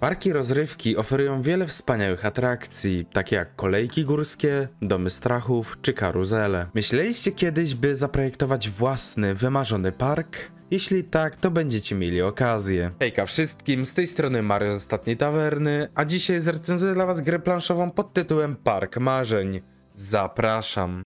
Parki rozrywki oferują wiele wspaniałych atrakcji, takie jak kolejki górskie, domy strachów czy karuzele. Myśleliście kiedyś, by zaprojektować własny, wymarzony park? Jeśli tak, to będziecie mieli okazję. Hejka wszystkim, z tej strony Mario z Ostatniej Tawerny, a dzisiaj zrecenzuję dla was grę planszową pod tytułem Park Marzeń. Zapraszam.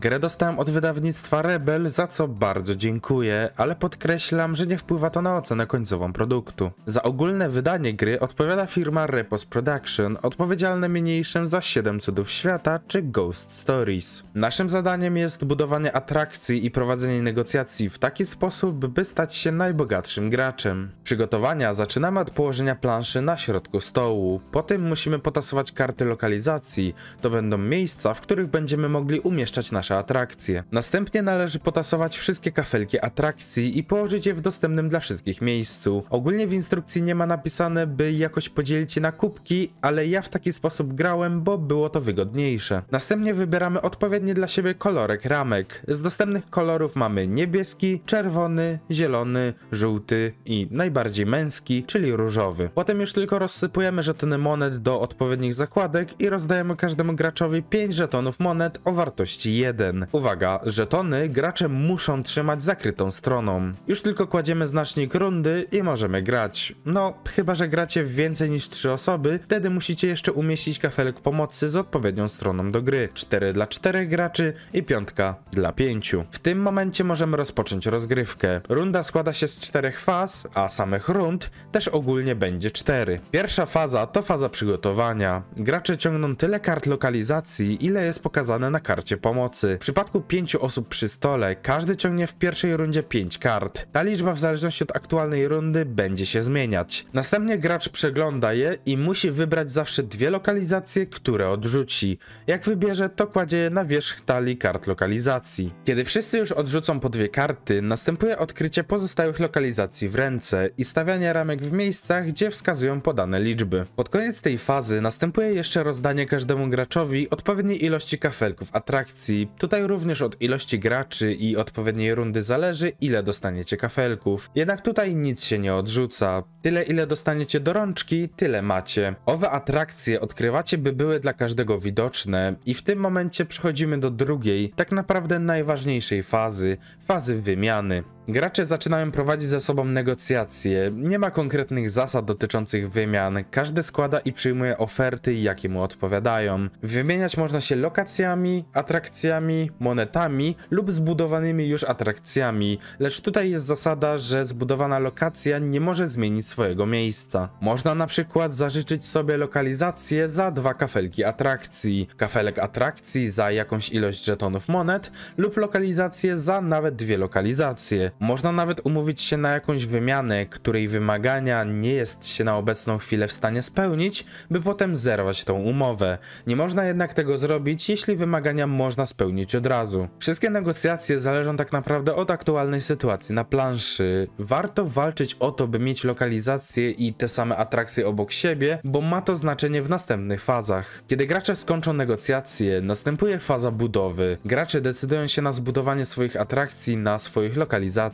Grę dostałem od wydawnictwa Rebel, za co bardzo dziękuję, ale podkreślam, że nie wpływa to na ocenę końcową produktu. Za ogólne wydanie gry odpowiada firma Repos Production, odpowiedzialna mniejszym za 7 cudów świata czy Ghost Stories. Naszym zadaniem jest budowanie atrakcji i prowadzenie negocjacji w taki sposób, by stać się najbogatszym graczem. Przygotowania zaczynamy od położenia planszy na środku stołu. Potem musimy potasować karty lokalizacji. To będą miejsca, w których będziemy mogli umieszczać nasze nasze atrakcje. Następnie należy potasować wszystkie kafelki atrakcji i położyć je w dostępnym dla wszystkich miejscu. Ogólnie w instrukcji nie ma napisane, by jakoś podzielić je na kubki, ale ja w taki sposób grałem, bo było to wygodniejsze. Następnie wybieramy odpowiednie dla siebie kolorek ramek. Z dostępnych kolorów mamy niebieski, czerwony, zielony, żółty i najbardziej męski, czyli różowy. Potem już tylko rozsypujemy żetony monet do odpowiednich zakładek i rozdajemy każdemu graczowi 5 żetonów monet o wartości 1. 1. Uwaga, żetony gracze muszą trzymać zakrytą stroną. Już tylko kładziemy znacznik rundy i możemy grać. No, chyba że gracie w więcej niż 3 osoby, wtedy musicie jeszcze umieścić kafelek pomocy z odpowiednią stroną do gry. 4 dla 4 graczy i piątka dla 5. W tym momencie możemy rozpocząć rozgrywkę. Runda składa się z czterech faz, a samych rund też ogólnie będzie 4. Pierwsza faza to faza przygotowania. Gracze ciągną tyle kart lokalizacji, ile jest pokazane na karcie pomocy. W przypadku pięciu osób przy stole, każdy ciągnie w pierwszej rundzie 5 kart. Ta liczba w zależności od aktualnej rundy będzie się zmieniać. Następnie gracz przegląda je i musi wybrać zawsze dwie lokalizacje, które odrzuci. Jak wybierze, to kładzie je na wierzch talii kart lokalizacji. Kiedy wszyscy już odrzucą po dwie karty, następuje odkrycie pozostałych lokalizacji w ręce i stawianie ramek w miejscach, gdzie wskazują podane liczby. Pod koniec tej fazy następuje jeszcze rozdanie każdemu graczowi odpowiedniej ilości kafelków atrakcji, Tutaj również od ilości graczy i odpowiedniej rundy zależy ile dostaniecie kafelków. Jednak tutaj nic się nie odrzuca. Tyle ile dostaniecie do rączki, tyle macie. Owe atrakcje odkrywacie by były dla każdego widoczne i w tym momencie przechodzimy do drugiej, tak naprawdę najważniejszej fazy, fazy wymiany. Gracze zaczynają prowadzić ze sobą negocjacje. Nie ma konkretnych zasad dotyczących wymian. Każdy składa i przyjmuje oferty, jakie mu odpowiadają. Wymieniać można się lokacjami, atrakcjami, monetami lub zbudowanymi już atrakcjami, lecz tutaj jest zasada, że zbudowana lokacja nie może zmienić swojego miejsca. Można na przykład zażyczyć sobie lokalizację za dwa kafelki atrakcji, kafelek atrakcji za jakąś ilość żetonów monet lub lokalizację za nawet dwie lokalizacje. Można nawet umówić się na jakąś wymianę, której wymagania nie jest się na obecną chwilę w stanie spełnić, by potem zerwać tą umowę. Nie można jednak tego zrobić, jeśli wymagania można spełnić od razu. Wszystkie negocjacje zależą tak naprawdę od aktualnej sytuacji na planszy. Warto walczyć o to, by mieć lokalizację i te same atrakcje obok siebie, bo ma to znaczenie w następnych fazach. Kiedy gracze skończą negocjacje, następuje faza budowy. Gracze decydują się na zbudowanie swoich atrakcji na swoich lokalizacjach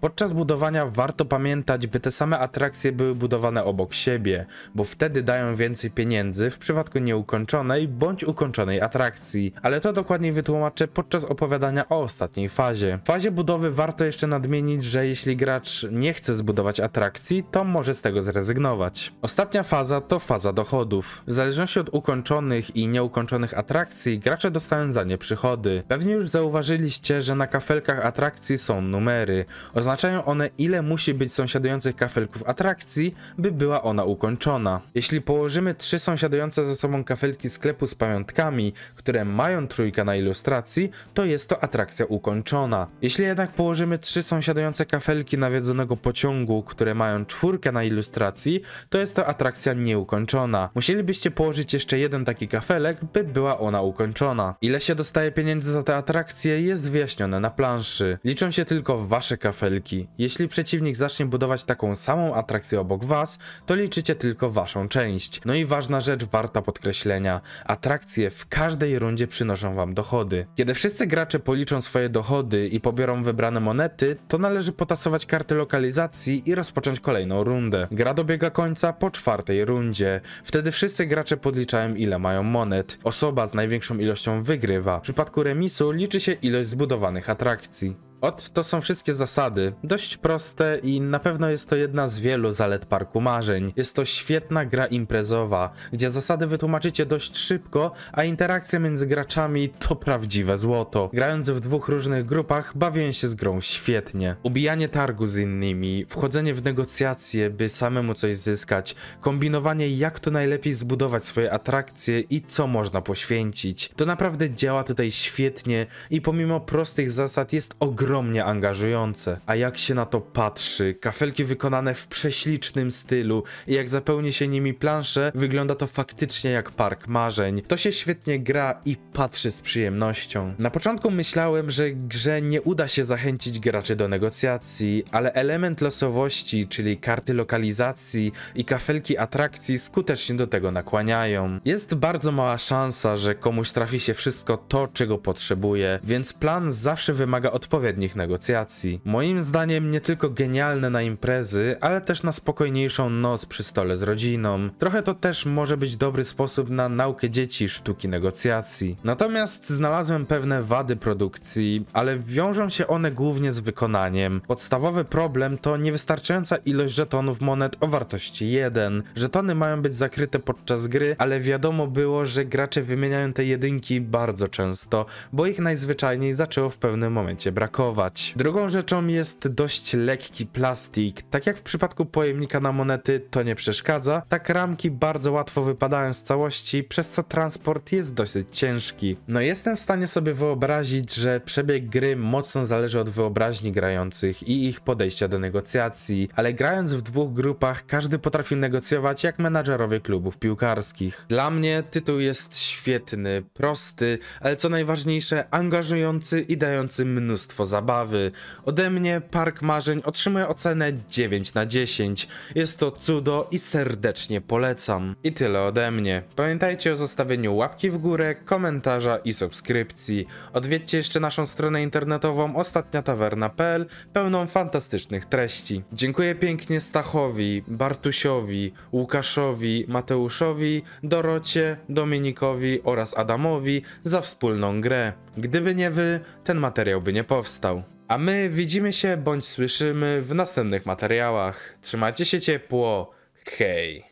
Podczas budowania warto pamiętać, by te same atrakcje były budowane obok siebie, bo wtedy dają więcej pieniędzy w przypadku nieukończonej bądź ukończonej atrakcji, ale to dokładniej wytłumaczę podczas opowiadania o ostatniej fazie. W fazie budowy warto jeszcze nadmienić, że jeśli gracz nie chce zbudować atrakcji, to może z tego zrezygnować. Ostatnia faza to faza dochodów. W zależności od ukończonych i nieukończonych atrakcji, gracze dostają za nie przychody. Pewnie już zauważyliście, że na kafelkach atrakcji są numery. Oznaczają one ile musi być sąsiadujących kafelków atrakcji, by była ona ukończona. Jeśli położymy trzy sąsiadujące ze sobą kafelki sklepu z pamiątkami, które mają trójkę na ilustracji, to jest to atrakcja ukończona. Jeśli jednak położymy trzy sąsiadujące kafelki nawiedzonego pociągu, które mają czwórkę na ilustracji, to jest to atrakcja nieukończona. Musielibyście położyć jeszcze jeden taki kafelek, by była ona ukończona. Ile się dostaje pieniędzy za te atrakcje jest wyjaśnione na planszy. Liczą się tylko wasze wasze kafelki. Jeśli przeciwnik zacznie budować taką samą atrakcję obok was, to liczycie tylko waszą część. No i ważna rzecz warta podkreślenia. Atrakcje w każdej rundzie przynoszą wam dochody. Kiedy wszyscy gracze policzą swoje dochody i pobiorą wybrane monety, to należy potasować karty lokalizacji i rozpocząć kolejną rundę. Gra dobiega końca po czwartej rundzie. Wtedy wszyscy gracze podliczają ile mają monet. Osoba z największą ilością wygrywa. W przypadku remisu liczy się ilość zbudowanych atrakcji. Ot, to są wszystkie zasady. Dość proste i na pewno jest to jedna z wielu zalet Parku Marzeń. Jest to świetna gra imprezowa, gdzie zasady wytłumaczycie dość szybko, a interakcja między graczami to prawdziwe złoto. Grając w dwóch różnych grupach, bawię się z grą świetnie. Ubijanie targu z innymi, wchodzenie w negocjacje, by samemu coś zyskać, kombinowanie jak to najlepiej zbudować swoje atrakcje i co można poświęcić. To naprawdę działa tutaj świetnie i pomimo prostych zasad jest ogromny ogromnie angażujące. A jak się na to patrzy, kafelki wykonane w prześlicznym stylu i jak zapełni się nimi plansze, wygląda to faktycznie jak park marzeń. To się świetnie gra i patrzy z przyjemnością. Na początku myślałem, że grze nie uda się zachęcić graczy do negocjacji, ale element losowości, czyli karty lokalizacji i kafelki atrakcji skutecznie do tego nakłaniają. Jest bardzo mała szansa, że komuś trafi się wszystko to, czego potrzebuje, więc plan zawsze wymaga odpowiedniej negocjacji. Moim zdaniem nie tylko genialne na imprezy, ale też na spokojniejszą noc przy stole z rodziną. Trochę to też może być dobry sposób na naukę dzieci sztuki negocjacji. Natomiast znalazłem pewne wady produkcji, ale wiążą się one głównie z wykonaniem. Podstawowy problem to niewystarczająca ilość żetonów monet o wartości 1. Żetony mają być zakryte podczas gry, ale wiadomo było, że gracze wymieniają te jedynki bardzo często, bo ich najzwyczajniej zaczęło w pewnym momencie brakować. Drugą rzeczą jest dość lekki plastik. Tak jak w przypadku pojemnika na monety, to nie przeszkadza, tak ramki bardzo łatwo wypadają z całości, przez co transport jest dosyć ciężki. No jestem w stanie sobie wyobrazić, że przebieg gry mocno zależy od wyobraźni grających i ich podejścia do negocjacji, ale grając w dwóch grupach każdy potrafił negocjować jak menadżerowie klubów piłkarskich. Dla mnie tytuł jest świetny, prosty, ale co najważniejsze angażujący i dający mnóstwo zabawy zabawy. Ode mnie Park Marzeń otrzymuje ocenę 9 na 10. Jest to cudo i serdecznie polecam. I tyle ode mnie. Pamiętajcie o zostawieniu łapki w górę, komentarza i subskrypcji. Odwiedźcie jeszcze naszą stronę internetową ostatniatawerna.pl pełną fantastycznych treści. Dziękuję pięknie Stachowi, Bartusiowi, Łukaszowi, Mateuszowi, Dorocie, Dominikowi oraz Adamowi za wspólną grę. Gdyby nie wy, ten materiał by nie powstał stał. A my widzimy się bądź słyszymy w następnych materiałach. Trzymajcie się ciepło. Hej!